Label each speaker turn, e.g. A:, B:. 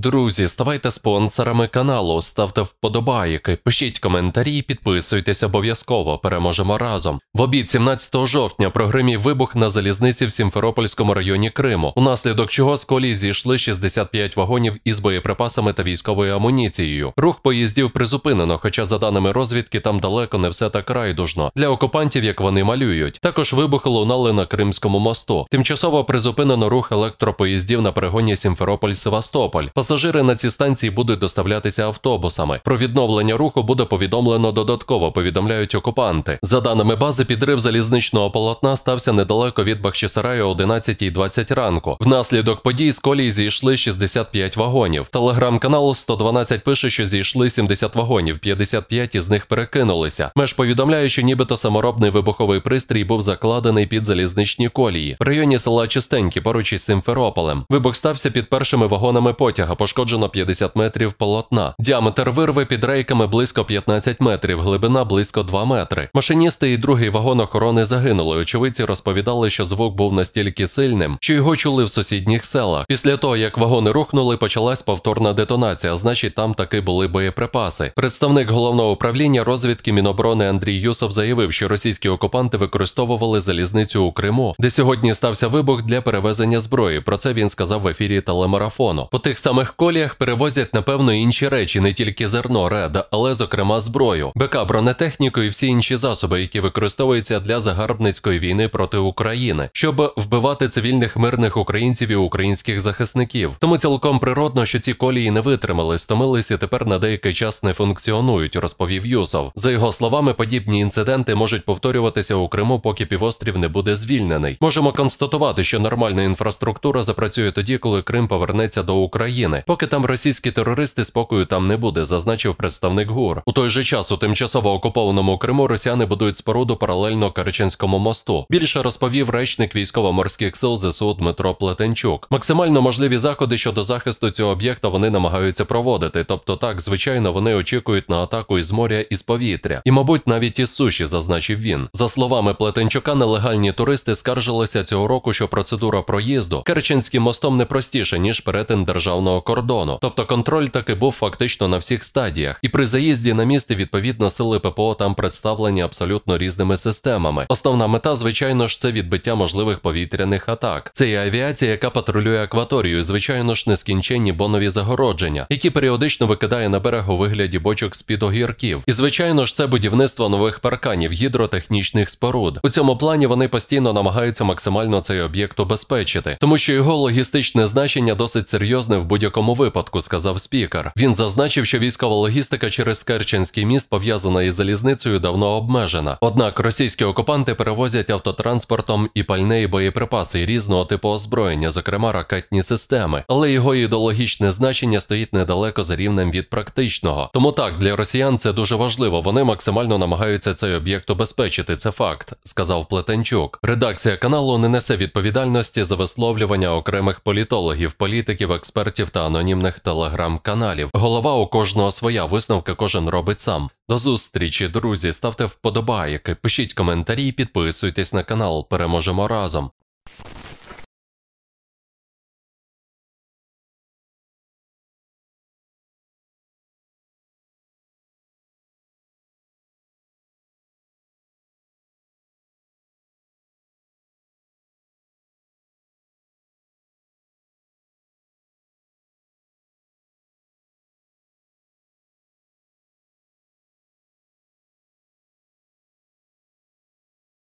A: Друзі, ставайте спонсорами каналу, ставте вподобайки, пишіть коментарі, і підписуйтесь обов'язково. Переможемо разом. В обід 17 жовтня прогримів вибух на залізниці в Сімферопольському районі Криму, унаслідок чого з колії зійшли 65 вагонів із боєприпасами та військовою амуніцією. Рух поїздів призупинено, хоча, за даними розвідки, там далеко не все так райдужно для окупантів, як вони малюють. Також вибухи лунали на Кримському мосту. Тимчасово призупинено рух електропоїздів на перегоні Сімферополь-Севастополь. Пасажири на ці станції будуть доставлятися автобусами. Про відновлення руху буде повідомлено додатково. Повідомляють окупанти. За даними бази, підрив залізничного полотна стався недалеко від Бахчисараю о 11.20 ранку. Внаслідок подій з колії зійшли 65 вагонів. Телеграм-канал 112 пише, що зійшли 70 вагонів, 55 із них перекинулися. Меж повідомляє, що нібито саморобний вибуховий пристрій був закладений під залізничні колії в районі села Чистенькі, поруч із Симферополем. Вибух стався під першими вагонами потяга пошкоджено 50 метрів полотна. Діаметр вирви під рейками близько 15 метрів, глибина близько 2 метри. Машиністи і другий вагон охорони загинули. Очевидці розповідали, що звук був настільки сильним, що його чули в сусідніх селах. Після того, як вагони рухнули, почалась повторна детонація, значить, там таки були боєприпаси. Представник головного управління розвідки Міноборони Андрій Юсов заявив, що російські окупанти використовували залізницю у Криму, де сьогодні стався вибух для перевезення зброї. Про це він сказав в ефірі телемарафону. По тих самих швидких коліях перевозять, напевно, інші речі, не тільки зерно, реда, але, зокрема, зброю, БК, бронетехніку і всі інші засоби, які використовуються для загарбницької війни проти України, щоб вбивати цивільних мирних українців і українських захисників. Тому цілком природно, що ці колії не витримали, стомились і тепер на деякий час не функціонують, розповів Юсов. За його словами, подібні інциденти можуть повторюватися у Криму, поки півострів не буде звільнений. Можемо констатувати, що нормальна інфраструктура запрацює тоді, коли Крим повернеться до України. Поки там російські терористи спокою там не буде, зазначив представник ГУР. У той же час у тимчасово окупованому Криму росіяни будують споруду паралельно Керченському мосту. Більше розповів речник військово-морських сил ЗСУ Дмитро Плетенчук. Максимально можливі заходи щодо захисту цього об'єкта вони намагаються проводити. Тобто, так звичайно, вони очікують на атаку із моря і з повітря, і, мабуть, навіть із суші, зазначив він. За словами Плетенчука, нелегальні туристи скаржилися цього року, що процедура проїзду Керченським мостом не простіше ніж перетин державного кордону, тобто контроль таки був фактично на всіх стадіях, і при заїзді на місти відповідно сили ППО там представлені абсолютно різними системами. Основна мета, звичайно ж, це відбиття можливих повітряних атак. Це і авіація, яка патрулює акваторію, і, звичайно ж, нескінченні бонові загородження, які періодично викидає на берег у вигляді бочок з під огірків. І звичайно ж, це будівництво нових парканів, гідротехнічних споруд. У цьому плані вони постійно намагаються максимально цей об'єкт убезпечити, тому що його логістичне значення досить серйозне в будь-якому будь-якому випадку, сказав спікер. Він зазначив, що військова логістика через Керченський міст пов'язана із залізницею давно обмежена. Однак російські окупанти перевозять автотранспортом і пальне і боєприпаси і різного типу озброєння, зокрема ракетні системи, але його ідеологічне значення стоїть недалеко за рівнем від практичного. Тому так для росіян це дуже важливо. Вони максимально намагаються цей об'єкт убезпечити. Це факт, сказав Плетенчук. Редакція каналу не несе відповідальності за висловлювання окремих політологів, політиків, експертів та анонімних телеграм-каналів. Голова у кожного своя висновки кожен робить сам. До зустрічі, друзі, ставте вподобайки, пишіть коментарі, і підписуйтесь на канал. Переможемо разом.